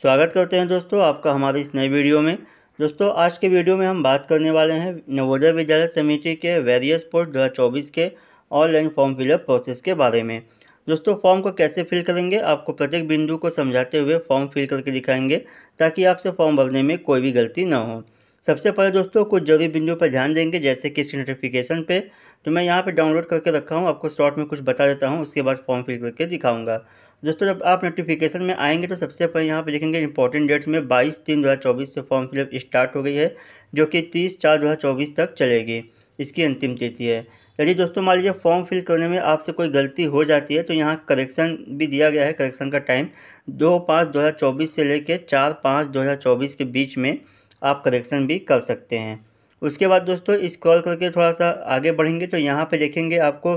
स्वागत करते हैं दोस्तों आपका हमारे इस नए वीडियो में दोस्तों आज के वीडियो में हम बात करने वाले हैं नवोदय विद्यालय समिति के वेरियस पोस्ट दो चौबीस के ऑनलाइन फॉर्म फिलअप प्रोसेस के बारे में दोस्तों फॉर्म को कैसे फिल करेंगे आपको प्रत्येक बिंदु को समझाते हुए फॉर्म फिल करके दिखाएंगे ताकि आपसे फॉर्म भरने में कोई भी गलती ना हो सबसे पहले दोस्तों कुछ जरूरी बिंदुओं पर ध्यान देंगे जैसे कि नोटिफिकेशन पे तो मैं यहाँ पे डाउनलोड करके रखा हूँ आपको शॉर्ट में कुछ बता देता हूँ उसके बाद फॉर्म फिल करके दिखाऊंगा दोस्तों जब आप नोटिफिकेशन में आएंगे तो सबसे पहले यहाँ पे लिखेंगे इंपॉर्टेंट डेट्स में 22 तीन 2024 से फॉर्म फिलअप स्टार्ट हो गई है जो कि 30 चार 2024 तक चलेगी इसकी अंतिम तिथि है यदि दोस्तों मान लीजिए फॉर्म फिल करने में आपसे कोई गलती हो जाती है तो यहाँ करेक्शन भी दिया गया है करेक्शन का टाइम दो पाँच दो हज़ार चौबीस से लेकर चार पाँच दो हज़ार चौबीस के बीच में आप करेक्शन भी कर सकते हैं उसके बाद दोस्तों इस्क्रॉल करके थोड़ा सा आगे बढ़ेंगे तो यहाँ पर देखेंगे आपको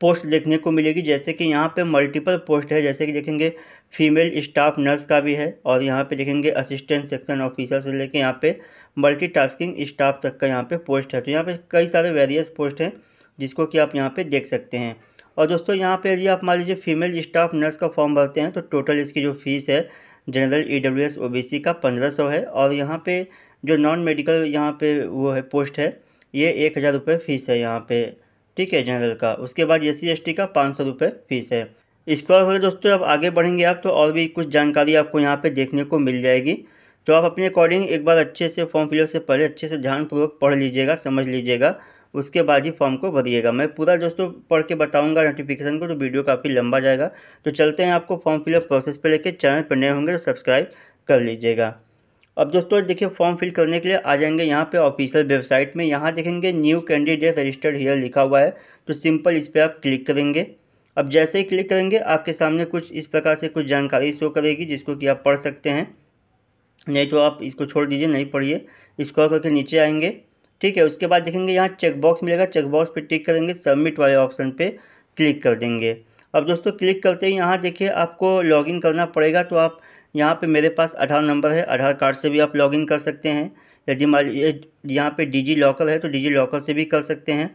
पोस्ट देखने को मिलेगी जैसे कि यहाँ पे मल्टीपल पोस्ट है जैसे कि देखेंगे फीमेल स्टाफ नर्स का भी है और यहाँ पे देखेंगे असिस्टेंट सेक्शन ऑफिसर से लेके यहाँ पे मल्टीटास्किंग स्टाफ तक का यहाँ पे पोस्ट है तो यहाँ पे कई सारे वेरियस पोस्ट हैं जिसको कि आप यहाँ पे देख सकते हैं और दोस्तों यहाँ पर यदि आप मान लीजिए फीमेल स्टाफ नर्स का फॉर्म भरते हैं तो टोटल इसकी जो फीस है general E W S O B C का पंद्रह सौ है और यहाँ पर जो नॉन मेडिकल यहाँ पर वो है पोस्ट है ये एक हज़ार रुपये फ़ीस है यहाँ पर ठीक है जनरल का उसके बाद एस सी का पाँच सौ रुपये फीस है इसके हो गया दोस्तों अब आगे बढ़ेंगे आप तो और भी कुछ जानकारी आपको यहाँ पे देखने को मिल जाएगी तो आप अपने अकॉर्डिंग एक बार अच्छे से फॉर्म फिलअप से पहले अच्छे से ध्यानपूर्वक पढ़ लीजिएगा समझ लीजिएगा उसके बाद ही फॉर्म को भरिएगा मैं पूरा दोस्तों पढ़ के बताऊँगा नोटिफिकेशन को तो वीडियो काफ़ी लंबा जाएगा तो चलते हैं आपको फॉर्म फिलअप प्रोसेस पर लेकर चैनल पर नए होंगे तो सब्सक्राइब कर लीजिएगा अब दोस्तों देखिए फॉर्म फिल करने के लिए आ जाएंगे यहाँ पे ऑफिशियल वेबसाइट में यहाँ देखेंगे न्यू कैंडिडेट रजिस्टर्ड हियर लिखा हुआ है तो सिंपल इस पर आप क्लिक करेंगे अब जैसे ही क्लिक करेंगे आपके सामने कुछ इस प्रकार से कुछ जानकारी शो करेगी जिसको कि आप पढ़ सकते हैं नहीं तो आप इसको छोड़ दीजिए नहीं पढ़िए स्क्रॉल करके नीचे आएंगे ठीक है उसके बाद देखेंगे यहाँ चेकबॉक्स मिलेगा चेकबॉक्स पर टिक करेंगे सबमिट वाले ऑप्शन पर क्लिक कर देंगे अब दोस्तों क्लिक करते ही यहाँ देखिए आपको लॉगिन करना पड़ेगा तो आप यहाँ पे मेरे पास आधार नंबर है आधार कार्ड से भी आप लॉगिन कर सकते हैं यदि मान यहाँ पे डिजी लॉकर है तो डिजी लॉकर से भी कर सकते हैं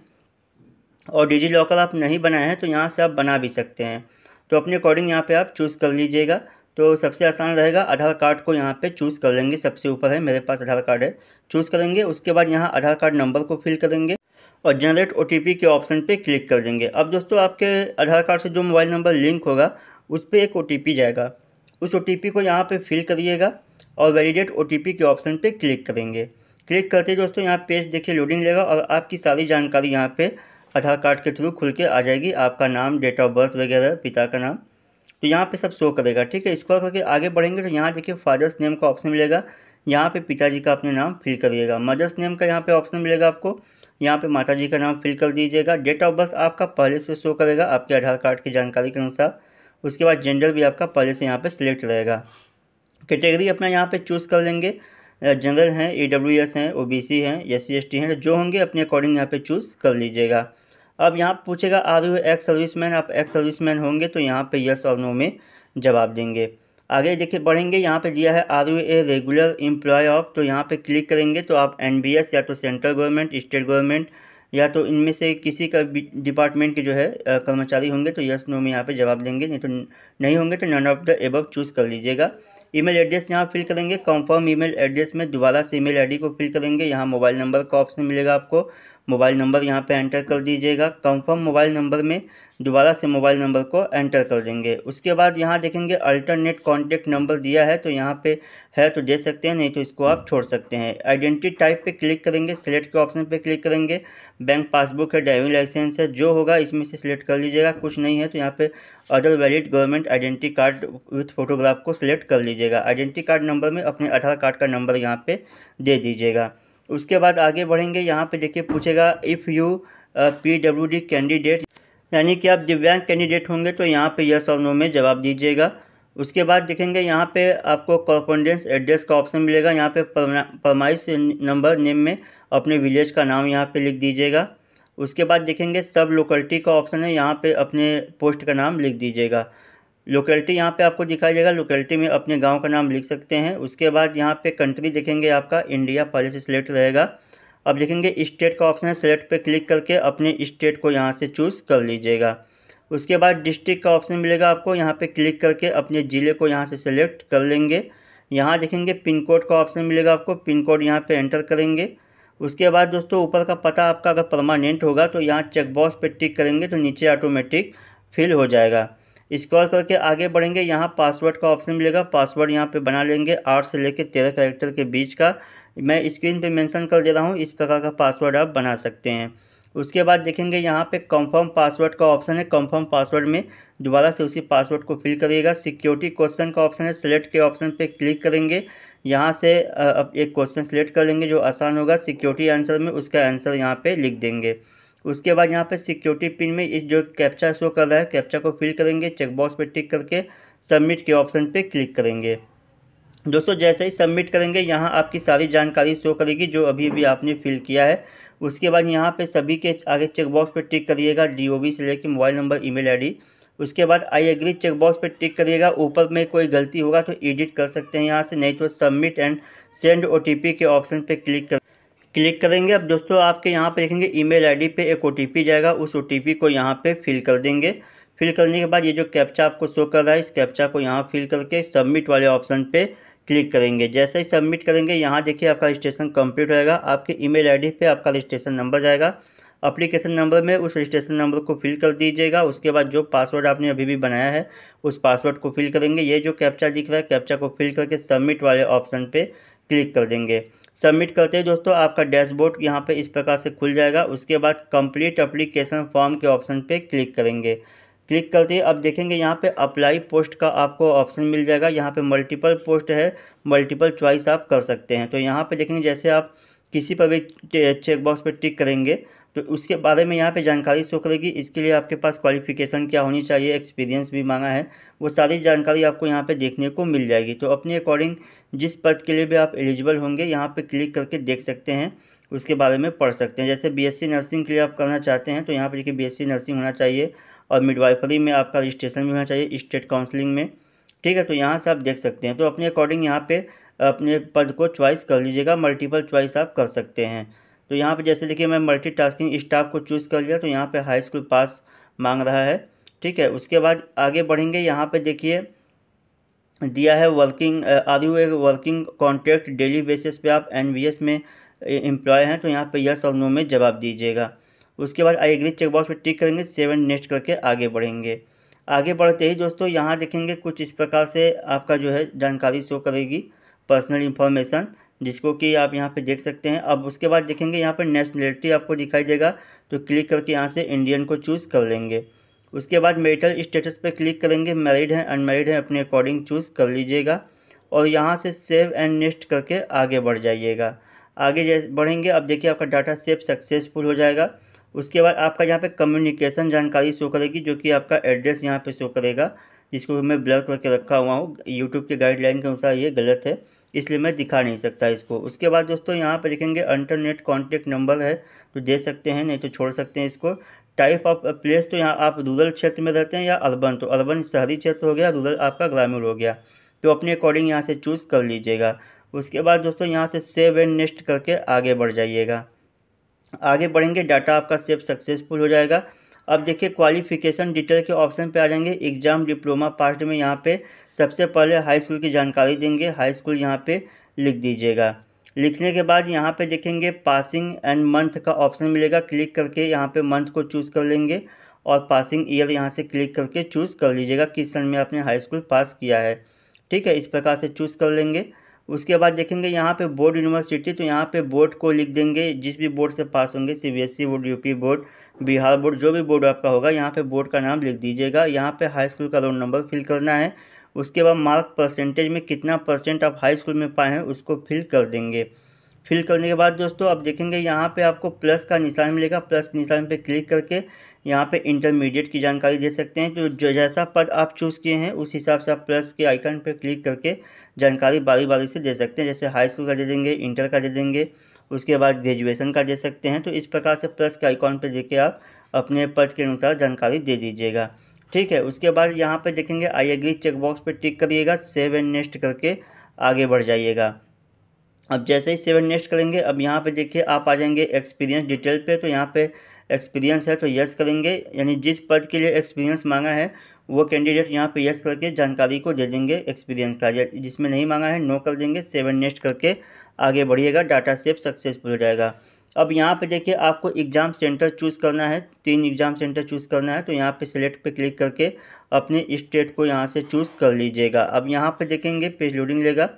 और डिजी लॉकर आप नहीं बनाए हैं तो यहाँ से आप बना भी सकते हैं तो अपने अकॉर्डिंग यहाँ पे आप चूज़ कर लीजिएगा तो सबसे आसान रहेगा आधार कार्ड को यहाँ पे चूज़ कर लेंगे सबसे ऊपर है मेरे पास आधार कार्ड है चूज़ करेंगे उसके बाद यहाँ आधार कार्ड नंबर को फिल करेंगे और जनरेट ओ के ऑप्शन पर क्लिक कर देंगे अब दोस्तों आपके आधार कार्ड से जो मोबाइल नंबर लिंक होगा उस पर एक ओ जाएगा उस ओ को यहाँ पर फिल करिएगा और वैलिडेट ओ के ऑप्शन पर क्लिक करेंगे क्लिक करते दोस्तों यहाँ पेज देखिए लोडिंग लेगा और आपकी सारी जानकारी यहाँ पे आधार कार्ड के थ्रू खुल के आ जाएगी आपका नाम डेट ऑफ बर्थ वगैरह पिता का नाम तो यहाँ पे सब शो करेगा ठीक है स्क्रॉल करके आगे बढ़ेंगे तो यहाँ देखिए फादर्स नेम का ऑप्शन मिलेगा यहाँ पे पिताजी का अपने नाम फिल करिएगा मदर्स नेम का यहाँ पे ऑप्शन मिलेगा आपको यहाँ पे माताजी का नाम फिल कर दीजिएगा डेट ऑफ बर्थ आपका पहले से शो करेगा आपके आधार कार्ड की जानकारी के अनुसार उसके बाद जेंडर भी आपका पहले से यहाँ पर सिलेक्ट रहेगा कैटेगरी अपना यहाँ पर चूज़ कर लेंगे जनरल हैं ई डब्ल्यू एस हैं ओ बी सी हैं एस सी एस टी हैं तो जो होंगे अपने अकॉर्डिंग यहाँ पे चूज़ कर लीजिएगा अब यहाँ पूछेगा are you ex service man आप एक्स सर्विस मैन होंगे तो यहाँ पे यस और नो में जवाब देंगे आगे देखिए बढ़ेंगे यहाँ पे दिया है are you a regular employ of तो यहाँ पे क्लिक करेंगे तो आप एन बी एस या तो सेंट्रल गवर्नमेंट स्टेट गवर्नमेंट या तो इनमें से किसी का डिपार्टमेंट के जो है कर्मचारी होंगे तो यस नो में यहाँ पे जवाब देंगे नहीं तो नहीं होंगे तो none of the above choose कर लीजिएगा ईमेल एड्रेस यहाँ फिल करेंगे कंफर्म ईमेल एड्रेस में दोबारा से ईमेल आईडी को फिल करेंगे यहाँ मोबाइल नंबर का ऑप्शन मिलेगा आपको मोबाइल नंबर यहाँ पे एंटर कर दीजिएगा कंफर्म मोबाइल नंबर में दोबारा से मोबाइल नंबर को एंटर कर देंगे उसके बाद यहाँ देखेंगे अल्टरनेट कॉन्टेक्ट नंबर दिया है तो यहाँ पे है तो दे सकते हैं नहीं तो इसको आप छोड़ सकते हैं आइडेंटिटी टाइप पे क्लिक करेंगे सिलेक्ट के ऑप्शन पे क्लिक करेंगे बैंक पासबुक है ड्राइविंग लाइसेंस है जो होगा इसमें से सिलेक्ट कर लीजिएगा कुछ नहीं है तो यहाँ पे other valid government identity card with photograph को सिलेक्ट कर लीजिएगा आइडेंटिटी कार्ड नंबर में अपने आधार कार्ड का नंबर यहाँ पर दे दीजिएगा उसके बाद आगे बढ़ेंगे यहाँ पे देखिए पूछेगा if you P W D candidate यानी कि आप दिव्यांग कैंडिडेट होंगे तो यहाँ पे यस और नो में जवाब दीजिएगा उसके बाद देखेंगे यहाँ पे आपको कॉरपोंडेंस एड्रेस का ऑप्शन मिलेगा यहाँ पे परमाइश नंबर नेम में अपने विलेज का नाम यहाँ पे लिख दीजिएगा उसके बाद देखेंगे सब लोकलिटी का ऑप्शन है यहाँ पे अपने पोस्ट का नाम लिख दीजिएगा लोकेलिटी यहाँ पे आपको दिखाई देगा लोकेलिटी में अपने गांव का नाम लिख सकते हैं उसके बाद यहाँ पे कंट्री देखेंगे आपका इंडिया पहले से सिलेक्ट रहेगा अब देखेंगे स्टेट का ऑप्शन है सेलेक्ट पे क्लिक करके अपने स्टेट को यहाँ से चूज़ कर लीजिएगा उसके बाद डिस्ट्रिक्ट का ऑप्शन मिलेगा आपको यहाँ पर क्लिक करके अपने ज़िले को यहाँ से सेलेक्ट कर लेंगे यहाँ देखेंगे पिन कोड का ऑप्शन मिलेगा आपको पिन कोड यहाँ पर एंटर करेंगे उसके बाद दोस्तों ऊपर का पता आपका अगर परमानेंट होगा तो यहाँ चेकबॉक्स पर टिक करेंगे तो नीचे ऑटोमेटिक फिल हो जाएगा स्क्रॉल करके आगे बढ़ेंगे यहाँ पासवर्ड का ऑप्शन मिलेगा पासवर्ड यहाँ पे बना लेंगे आठ से लेकर तेरह कैरेक्टर के बीच का मैं स्क्रीन पे मेंशन कर दे रहा हूँ इस प्रकार का पासवर्ड आप बना सकते हैं उसके बाद देखेंगे यहाँ पे कंफर्म पासवर्ड का ऑप्शन है कंफर्म पासवर्ड में दोबारा से उसी पासवर्ड को फिल करिएगा सिक्योरिटी क्वेश्चन का ऑप्शन है सेलेक्ट के ऑप्शन पर क्लिक करेंगे यहाँ से अब एक क्वेश्चन सेलेक्ट कर लेंगे जो आसान होगा सिक्योरिटी आंसर में उसका आंसर यहाँ पर लिख देंगे उसके बाद यहाँ पे सिक्योरिटी पिन में इस जो कैप्चा शो कर रहा है कैप्चा को फिल करेंगे चेकबॉक्स पर टिक करके सबमिट के ऑप्शन पे क्लिक करेंगे दोस्तों जैसे ही सबमिट करेंगे यहाँ आपकी सारी जानकारी शो करेगी जो अभी अभी आपने फिल किया है उसके बाद यहाँ पे सभी के आगे चेकबॉक्स पर टिक करिएगा डी से लेकर मोबाइल नंबर ई मेल उसके बाद आई एग्री चेकबॉक्स पर टिक करिएगा ऊपर में कोई गलती होगा तो एडिट कर सकते हैं यहाँ से नहीं तो सबमिट एंड सेंड ओ के ऑप्शन पर क्लिक कर क्लिक करेंगे अब दोस्तों आपके यहाँ पे देखेंगे ईमेल आईडी पे एक ओटीपी जाएगा उस ओटीपी को यहाँ पे फिल कर देंगे फिल करने के बाद ये जो कैप्चा आपको शो कर रहा है इस कैप्चा को यहाँ फिल करके सबमिट वाले ऑप्शन पे क्लिक करेंगे जैसे ही सबमिट करेंगे यहाँ देखिए आपका रजिस्ट्रेशन कम्प्लीट होएगा आपके ई मेल पे आपका रजिस्ट्रेशन नंबर जाएगा अप्लीकेशन नंबर में उस रजिस्ट्रेशन नंबर को फिल कर दीजिएगा उसके बाद जो पासवर्ड आपने अभी भी बनाया है उस पासवर्ड को फिल करेंगे ये जो कैप्चा दिख रहा है कैप्चा को फिल करके सबमिट वाले ऑप्शन पर क्लिक कर देंगे सबमिट करते ही दोस्तों आपका डैशबोर्ड यहाँ पे इस प्रकार से खुल जाएगा उसके बाद कंप्लीट अप्लीकेशन फॉर्म के ऑप्शन पे क्लिक करेंगे क्लिक करते ही अब देखेंगे यहाँ पे अप्लाई पोस्ट का आपको ऑप्शन मिल जाएगा यहाँ पे मल्टीपल पोस्ट है मल्टीपल चॉइस आप कर सकते हैं तो यहाँ पे देखेंगे जैसे आप किसी पर भी चेकबॉक्स पर टिक करेंगे तो उसके बारे में यहाँ पे जानकारी शो करेगी इसके लिए आपके पास क्वालिफिकेशन क्या होनी चाहिए एक्सपीरियंस भी मांगा है वो सारी जानकारी आपको यहाँ पे देखने को मिल जाएगी तो अपने अकॉर्डिंग जिस पद के लिए भी आप एलिजिबल होंगे यहाँ पे क्लिक करके देख सकते हैं उसके बारे में पढ़ सकते हैं जैसे बी नर्सिंग के लिए आप करना चाहते हैं तो यहाँ पर देखिए बी नर्सिंग होना चाहिए और मिडवाइफरी में आपका रजिस्ट्रेशन भी होना चाहिए स्टेट काउंसिलिंग में ठीक है तो यहाँ से आप देख सकते हैं तो अपने अकॉर्डिंग यहाँ पर अपने पद को च्वाइस कर लीजिएगा मल्टीपल च्वाइस आप कर सकते हैं तो यहाँ पे जैसे देखिए मैं मल्टीटास्किंग स्टाफ को चूज़ कर लिया तो यहाँ पे हाई स्कूल पास मांग रहा है ठीक है उसके बाद आगे बढ़ेंगे यहाँ पे देखिए दिया है working are you a working contract daily basis पे आप एन में एम्प्लॉय हैं तो यहाँ पे यस और नो में जवाब दीजिएगा उसके बाद आई एग्री चेकबॉक्स पर टिक करेंगे सेवन नेक्स्ट करके आगे बढ़ेंगे आगे बढ़ते ही दोस्तों यहाँ देखेंगे कुछ इस प्रकार से आपका जो है जानकारी शो करेगी पर्सनल इन्फॉर्मेशन जिसको कि आप यहाँ पे देख सकते हैं अब उसके बाद देखेंगे यहाँ पर नेशनलिटी आपको दिखाई देगा तो क्लिक करके यहाँ से इंडियन को चूज़ कर लेंगे उसके बाद मेरिटल स्टेटस पे क्लिक करेंगे मैरिड हैं अनमेरिड हैं अपने अकॉर्डिंग चूज़ कर लीजिएगा और यहाँ से सेव एंड नेक्स्ट करके आगे बढ़ जाइएगा आगे जैसे बढ़ेंगे अब देखिए आपका डाटा सेव सक्सेसफुल हो जाएगा उसके बाद आपका यहाँ पे कम्युनिकेशन जानकारी शो करेगी जो कि आपका एड्रेस यहाँ पे शो करेगा जिसको मैं ब्लर करके रखा हुआ हूँ यूट्यूब के गाइडलाइन के अनुसार ये गलत है इसलिए मैं दिखा नहीं सकता इसको उसके बाद दोस्तों यहाँ पर लिखेंगे इंटरनेट कॉन्टेक्ट नंबर है तो दे सकते हैं नहीं तो छोड़ सकते हैं इसको टाइप ऑफ प्लेस तो यहाँ आप रूरल क्षेत्र में रहते हैं या अर्बन तो अर्बन शहरी क्षेत्र हो गया रूरल आपका ग्रामीण हो गया तो अपने अकॉर्डिंग यहाँ से चूज़ कर लीजिएगा उसके बाद दोस्तों यहाँ से सेव एंड नेक्स्ट करके आगे बढ़ जाइएगा आगे बढ़ेंगे डाटा आपका सेव सक्सेसफुल हो जाएगा अब देखिए क्वालिफिकेशन डिटेल के ऑप्शन पे आ जाएंगे एग्जाम डिप्लोमा पास्ट में यहाँ पे सबसे पहले हाई स्कूल की जानकारी देंगे हाई स्कूल यहाँ पे लिख दीजिएगा लिखने के बाद यहाँ पे देखेंगे पासिंग एंड मंथ का ऑप्शन मिलेगा क्लिक करके यहाँ पे मंथ को चूज़ कर लेंगे और पासिंग ईयर यहाँ से क्लिक करके चूज़ कर लीजिएगा किस सन में आपने हाई स्कूल पास किया है ठीक है इस प्रकार से चूज़ कर लेंगे उसके बाद देखेंगे यहाँ पे बोर्ड यूनिवर्सिटी तो यहाँ पे बोर्ड को लिख देंगे जिस भी बोर्ड से पास होंगे ई e board UP board Bihar board जो भी बोर्ड आपका होगा यहाँ पे बोर्ड का नाम लिख दीजिएगा यहाँ पे हाई स्कूल का रोल नंबर फिल करना है उसके बाद मार्क परसेंटेज में कितना परसेंट आप हाई स्कूल में पाए हैं उसको फिल कर देंगे फिल करने के बाद दोस्तों आप देखेंगे यहाँ पे आपको प्लस का निशान मिलेगा प्लस निशान पे क्लिक करके यहाँ पे इंटरमीडिएट की जानकारी दे सकते हैं तो जो जैसा पद आप चूज़ किए हैं उस हिसाब से आप प्लस के आइकन पे क्लिक करके जानकारी बारी बारी से दे सकते हैं जैसे हाई स्कूल का दे देंगे इंटर का दे देंगे उसके बाद ग्रेजुएसन का दे सकते हैं तो इस प्रकार से प्लस के आइकॉन पर देके आप अपने पद के अनुसार जानकारी दे दीजिएगा ठीक है उसके बाद यहाँ पर देखेंगे आई एग्री चेकबॉक्स पर टिक करिएगा सेव एंड नेक्स्ट करके आगे बढ़ जाइएगा अब जैसे ही सेवन नेक्स्ट करेंगे अब यहाँ पे देखिए आप आ जाएंगे एक्सपीरियंस डिटेल पे तो यहाँ पे एक्सपीरियंस है तो यस करेंगे यानी जिस पद के लिए एक्सपीरियंस मांगा है वो कैंडिडेट यहाँ पे यस करके जानकारी को दे देंगे एक्सपीरियंस का जिसमें नहीं मांगा है नो कर देंगे सेवन नेक्स्ट करके आगे बढ़िएगा डाटा सेव सक्सेसफुल हो जाएगा अब यहाँ पर देखिए आपको एग्ज़ाम सेंटर चूज़ करना है तीन एग्ज़ाम सेंटर चूज़ करना है तो यहाँ पर सिलेक्ट पर क्लिक करके अपने स्टेट को यहाँ से चूज़ कर लीजिएगा अब यहाँ पर देखेंगे पेज लोडिंग लेगा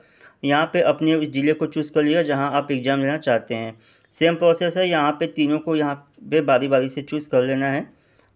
यहाँ पे अपने उस ज़िले को चूज़ कर लिया जहाँ आप एग्ज़ाम लेना चाहते हैं सेम प्रोसेस है यहाँ पे तीनों को यहाँ पे बारी बारी से चूज़ कर लेना है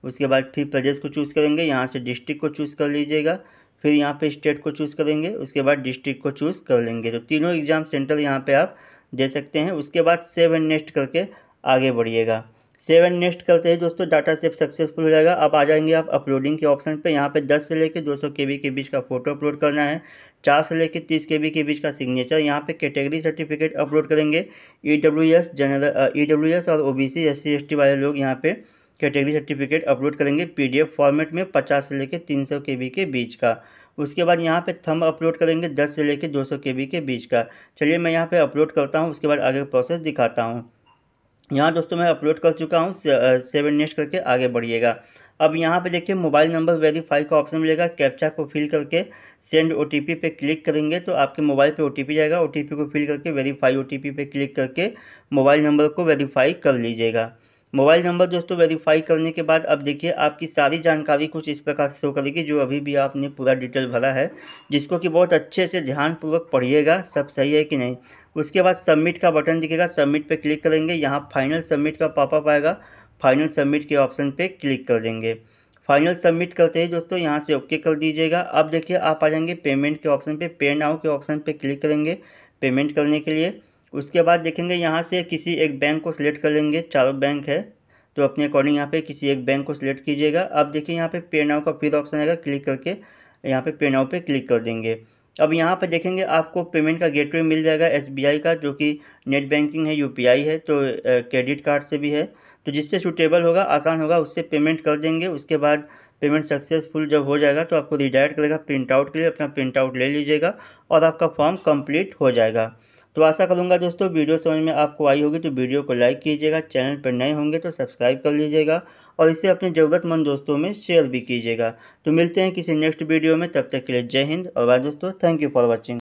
उसके बाद फिर प्रदेश को चूज़ करेंगे यहाँ से डिस्ट्रिक्ट को चूज़ कर लीजिएगा फिर यहाँ पे स्टेट को चूज़ करेंगे उसके बाद डिस्ट्रिक्ट को चूज़ कर लेंगे तो तीनों एग्ज़ाम सेंटर यहाँ पर आप दे सकते हैं उसके बाद सेव एंड नेक्स्ट करके आगे बढ़िएगा सेव एंड नेक्स्ट करते ही दोस्तों डाटा सेव सक्सेसफुल हो जाएगा अब आ जाएंगे आप अपलोडिंग के ऑप्शन पे यहाँ पे 10 से लेकर 200 केबी के बीच का फोटो अपलोड करना है चार से लेकर तीस के बी के बीच का सिग्नेचर यहाँ पे कैटेगरी सर्टिफिकेट अपलोड करेंगे E W S general E W S और O B C S C S T वाले लोग यहाँ पे कैटेगरी सर्टिफिकेट अपलोड करेंगे पी डी एफ फॉर्मेट में पचास से लेकर तीन सौ के बी के बीच का उसके बाद यहाँ पे थंब अपलोड करेंगे दस से लेकर दो सौ के बी के बीच का चलिए मैं यहाँ पे अपलोड करता हूँ उसके बाद आगे प्रोसेस दिखाता हूँ यहाँ दोस्तों मैं अपलोड कर चुका हूँ सेवन नेक्स्ट करके आगे बढ़िएगा अब यहाँ पे देखिए मोबाइल नंबर वेरीफाई का ऑप्शन मिलेगा कैप्चा को फिल करके सेंड ओ टी पे क्लिक करेंगे तो आपके मोबाइल पे ओ जाएगा ओ को फिल करके वेरीफाई ओ पे क्लिक करके मोबाइल नंबर को वेरीफाई कर लीजिएगा मोबाइल नंबर दोस्तों वेरीफाई करने के बाद अब देखिए आपकी सारी जानकारी कुछ इस प्रकार से शो करेगी जो अभी भी आपने पूरा डिटेल भरा है जिसको कि बहुत अच्छे से ध्यानपूर्वक पढ़िएगा सब सही है कि नहीं उसके बाद सबमिट का बटन दिखेगा सबमिट पे क्लिक करेंगे यहाँ फाइनल सबमिट का पॉपअप आएगा फाइनल सबमिट के ऑप्शन पे क्लिक कर देंगे फाइनल सबमिट करते ही दोस्तों यहाँ से ओके कर दीजिएगा अब देखिए आप आ जाएंगे पेमेंट के ऑप्शन पे पे नाउ के ऑप्शन पे क्लिक करेंगे पेमेंट करने के लिए उसके बाद देखेंगे यहाँ से किसी एक बैंक को सिलेक्ट कर लेंगे चारों बैंक है तो अपने अकॉर्डिंग यहाँ पे किसी एक बैंक को सिलेक्ट कीजिएगा अब देखिए यहाँ पे पे नाउ का फिर ऑप्शन आएगा क्लिक करके यहाँ पे पे नाउ पे क्लिक कर देंगे अब यहाँ पर देखेंगे आपको पेमेंट का गेटवे मिल जाएगा एसबीआई का जो कि नेट बैंकिंग है यूपीआई है तो क्रेडिट कार्ड से भी है तो जिससे सूटेबल होगा आसान होगा उससे पेमेंट कर देंगे उसके बाद पेमेंट सक्सेसफुल जब हो जाएगा तो आपको रिडायरेक्ट करेगा प्रिंट आउट के लिए अपना प्रिंट आउट ले लीजिएगा और आपका फॉर्म कंप्लीट हो जाएगा तो आशा करूँगा दोस्तों वीडियो समझ में आपको आई होगी तो वीडियो को लाइक कीजिएगा चैनल पर नए होंगे तो सब्सक्राइब कर लीजिएगा और इसे अपने ज़रूरतमंद दोस्तों में शेयर भी कीजिएगा तो मिलते हैं किसी नेक्स्ट वीडियो में तब तक के लिए जय हिंद और बाय दोस्तों थैंक यू फॉर वॉचिंग